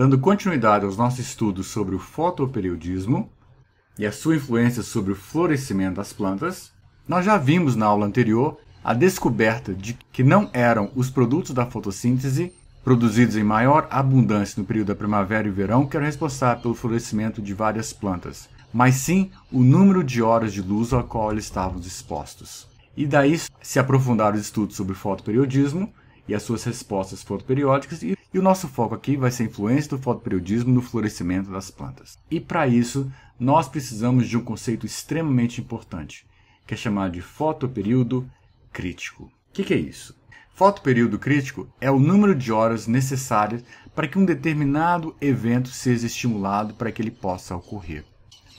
dando continuidade aos nossos estudos sobre o fotoperiodismo e a sua influência sobre o florescimento das plantas, nós já vimos na aula anterior a descoberta de que não eram os produtos da fotossíntese produzidos em maior abundância no período da primavera e verão que eram responsáveis pelo florescimento de várias plantas, mas sim o número de horas de luz ao qual eles estavam expostos. E daí se aprofundaram os estudos sobre fotoperiodismo e as suas respostas fotoperiódicas e e o nosso foco aqui vai ser a influência do fotoperiodismo no florescimento das plantas. E para isso, nós precisamos de um conceito extremamente importante, que é chamado de fotoperíodo crítico. O que, que é isso? Fotoperíodo crítico é o número de horas necessárias para que um determinado evento seja estimulado para que ele possa ocorrer.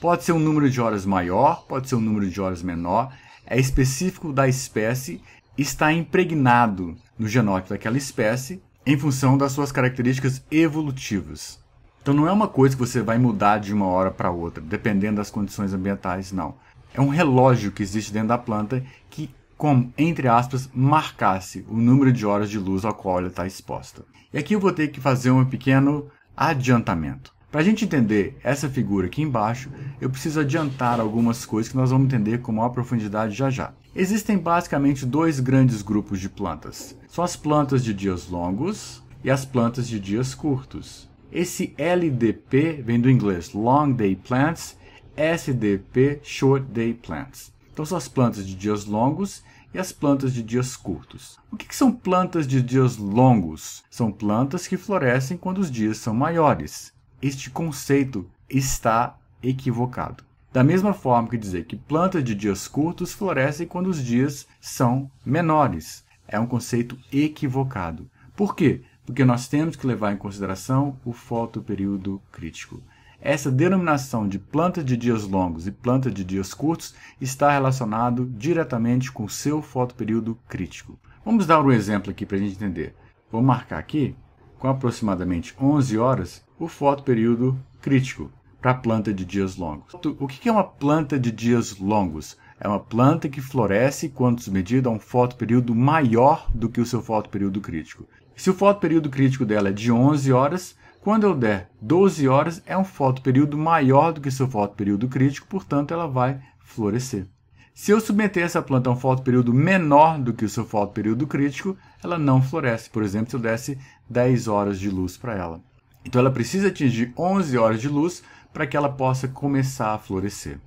Pode ser um número de horas maior, pode ser um número de horas menor, é específico da espécie, está impregnado no genótipo daquela espécie em função das suas características evolutivas. Então não é uma coisa que você vai mudar de uma hora para outra, dependendo das condições ambientais, não. É um relógio que existe dentro da planta que, como, entre aspas, marcasse o número de horas de luz ao qual ela está exposta. E aqui eu vou ter que fazer um pequeno adiantamento. Para a gente entender essa figura aqui embaixo, eu preciso adiantar algumas coisas que nós vamos entender com maior profundidade já já. Existem basicamente dois grandes grupos de plantas. São as plantas de dias longos e as plantas de dias curtos. Esse LDP vem do inglês Long Day Plants, SDP Short Day Plants. Então são as plantas de dias longos e as plantas de dias curtos. O que, que, são plantas de dias longos? São plantas que florescem quando os dias são maiores este conceito está equivocado. Da mesma forma que dizer que plantas de dias curtos florescem quando os dias são menores. É um conceito equivocado. Por quê? Porque nós temos que levar em consideração o fotoperíodo crítico. Essa denominação de planta de dias longos e planta de dias curtos está relacionado diretamente com seu fotoperíodo crítico. Vamos dar um exemplo aqui para a gente entender. Vou marcar aqui, com aproximadamente 11 horas, o fotoperíodo crítico para a planta de dias longos. O que é uma planta de dias longos? É uma planta que floresce quando submetida a um fotoperíodo maior do que o seu fotoperíodo crítico. Se o fotoperíodo crítico dela é de 11 horas, quando eu der 12 horas, é um fotoperíodo maior do que o seu fotoperíodo crítico, portanto, ela vai florescer. Se eu submeter essa planta a um fotoperíodo menor do que o seu fotoperíodo crítico, ela não floresce. Por exemplo, se eu desse 10 horas de luz para ela. Então ela precisa atingir 11 horas de luz para que ela possa começar a florescer.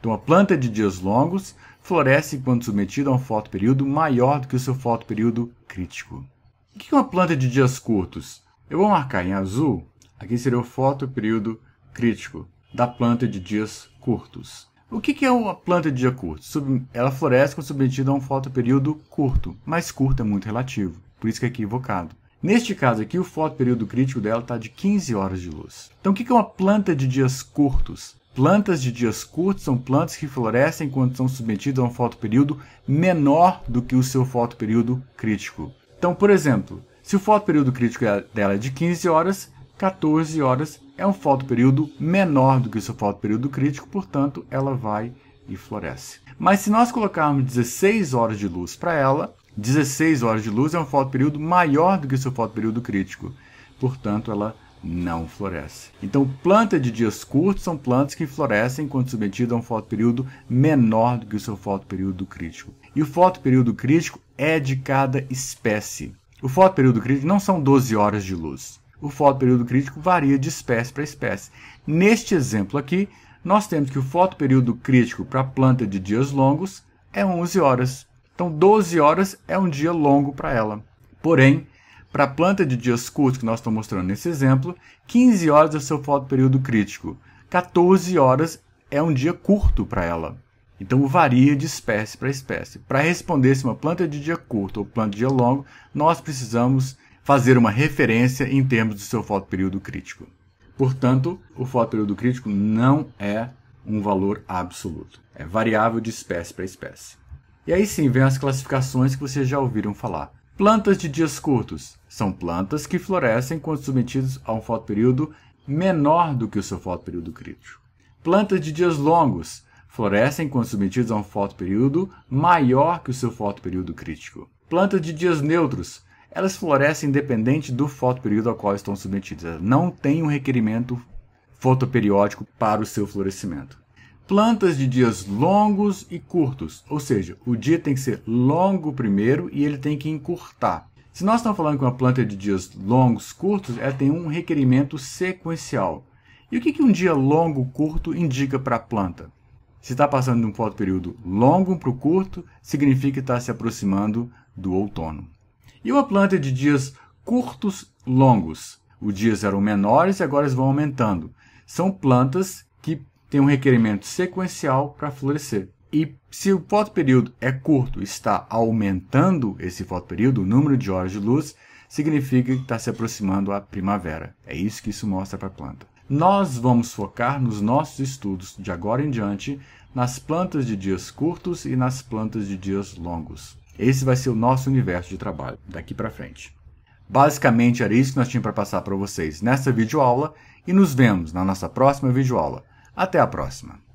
Então a planta de dias longos floresce quando submetida a um fotoperíodo maior do que o seu fotoperíodo crítico. O que é uma planta de dias curtos? Eu vou marcar em azul, aqui seria o fotoperíodo crítico da planta de dias curtos. O que é uma planta de dia curto? Ela floresce quando submetida a um fotoperíodo curto, mas curto é muito relativo, por isso que é equivocado. Neste caso aqui, o fotoperíodo crítico dela está de 15 horas de luz. Então, o que é uma planta de dias curtos? Plantas de dias curtos são plantas que florescem quando são submetidas a um fotoperíodo menor do que o seu fotoperíodo crítico. Então, por exemplo, se o fotoperíodo crítico é- dela é de 15 horas, 14 horas é um fotoperíodo menor do que o seu fotoperíodo crítico, portanto, ela vai e floresce. Mas se nós colocarmos 16 horas de luz para ela, 16 horas de luz é um fotoperíodo maior do que seu fotoperíodo crítico. Portanto, ela não floresce. Então, plantas de dias curtos são plantas que florescem quando submetidas a um fotoperíodo menor do que o seu fotoperíodo crítico. E o fotoperíodo crítico é de cada espécie. O fotoperíodo crítico não são 12 horas de luz. O fotoperíodo crítico varia de espécie para espécie. Neste exemplo aqui, nós temos que o fotoperíodo crítico para planta de dias longos é 11 horas então, 12 horas é um dia longo para ela. Porém, para a planta de dias curtos que nós estamos mostrando nesse exemplo, 15 horas é o seu fotoperíodo crítico. 14 horas é um dia curto para ela. Então varia de espécie para espécie. Para responder se uma planta é de dia curto ou planta de dia longo, nós precisamos fazer uma referência em termos do seu fotoperíodo crítico. Portanto, o fotoperíodo crítico não é um valor absoluto. É variável de espécie para espécie. E aí sim vem as classificações que vocês já ouviram falar. Plantas de dias curtos são plantas que florescem quando submetidas a um fotoperíodo menor do que o seu fotoperíodo crítico. Plantas de dias longos florescem quando submetidas a um fotoperíodo maior que o seu fotoperíodo crítico. Plantas de dias neutros, elas florescem independente do fotoperíodo ao qual estão submetidas. não têm um requerimento fotoperiódico para o seu florescimento plantas de dias longos e curtos, ou seja, o dia tem que ser longo primeiro e ele tem que encurtar. Se nós estamos falando que uma planta de dias longos, curtos, ela tem um requerimento sequencial. E o que, que um dia longo, curto indica para a planta? Se está passando de um período longo para o curto, significa que está se aproximando do outono. E uma planta de dias curtos, longos? Os dias eram menores e agora eles vão aumentando. São plantas que tem um requerimento sequencial para florescer. E se o fotoperíodo é curto, está aumentando esse fotoperíodo, o número de horas de luz, significa que está se aproximando a primavera. É isso que isso mostra para a planta. Nós vamos focar nos nossos estudos de agora em diante nas plantas de dias curtos e nas plantas de dias longos. Esse vai ser o nosso universo de trabalho daqui para frente. Basicamente era isso que nós tínhamos para passar para vocês nessa videoaula e nos vemos na nossa próxima videoaula. Até a próxima!